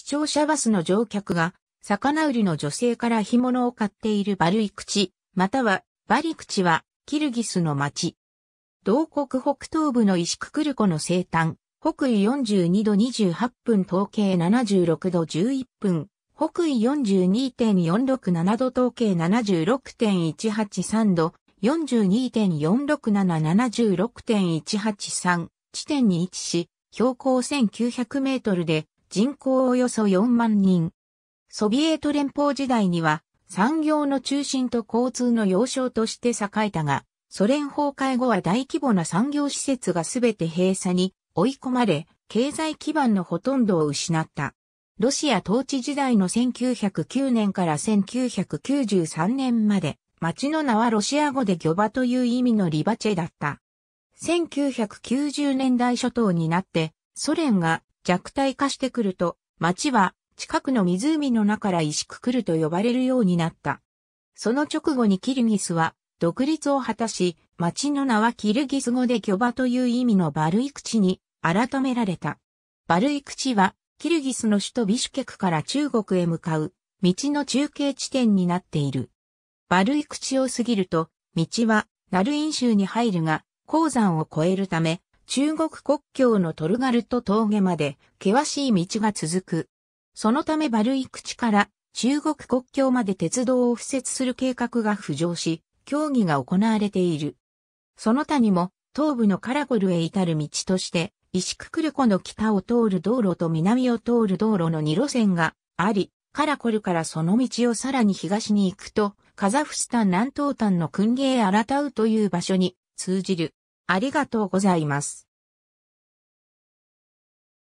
視聴者バスの乗客が、魚売りの女性から干物を買っているバルイクチ、または、バリクチは、キルギスの町。同国北東部のイシククルコの西端、北緯42度28分統計76度11分、北緯42.467度統計76.183度、4 2 4 6 7 7 6 1 8 3地点に位置し、標高1900メートルで人口およそ4万人。ソビエト連邦時代には産業の中心と交通の要衝として栄えたが、ソ連崩壊後は大規模な産業施設がすべて閉鎖に追い込まれ、経済基盤のほとんどを失った。ロシア統治時代の1909年から1993年まで、町の名はロシア語で漁場という意味のリバチェだった。1990年代初頭になって、ソ連が弱体化してくると、町は近くの湖の中から石くくると呼ばれるようになった。その直後にキルギスは独立を果たし、町の名はキルギス語で巨場という意味のバルイクチに改められた。バルイクチはキルギスの首都ビシュケクから中国へ向かう道の中継地点になっている。バルイクチを過ぎると、道はナルイン州に入るが、鉱山を越えるため、中国国境のトルガルト峠まで険しい道が続く。そのためバルイ口から中国国境まで鉄道を敷設する計画が浮上し、協議が行われている。その他にも東部のカラゴルへ至る道として、石ククルコの北を通る道路と南を通る道路の2路線があり、カラコルからその道をさらに東に行くと、カザフスタン南東端のクンゲー・アラタウという場所に通じる。ありがとうございます。